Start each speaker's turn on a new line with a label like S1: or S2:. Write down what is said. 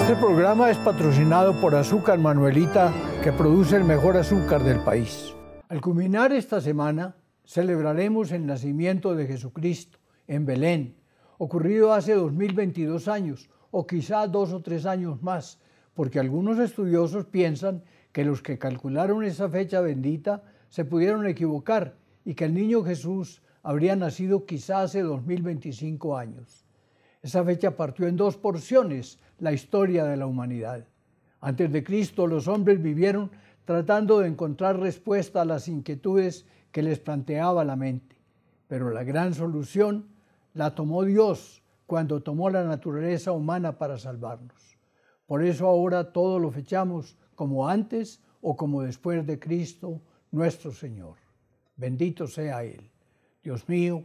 S1: Este programa es patrocinado por Azúcar Manuelita, que produce el mejor azúcar del país. Al culminar esta semana, celebraremos el nacimiento de Jesucristo en Belén, ocurrido hace 2022 años, o quizá dos o tres años más, porque algunos estudiosos piensan que los que calcularon esa fecha bendita se pudieron equivocar y que el niño Jesús habría nacido quizá hace 2025 años. Esa fecha partió en dos porciones la historia de la humanidad. Antes de Cristo los hombres vivieron tratando de encontrar respuesta a las inquietudes que les planteaba la mente. Pero la gran solución la tomó Dios cuando tomó la naturaleza humana para salvarnos. Por eso ahora todo lo fechamos como antes o como después de Cristo nuestro Señor. Bendito sea Él. Dios mío,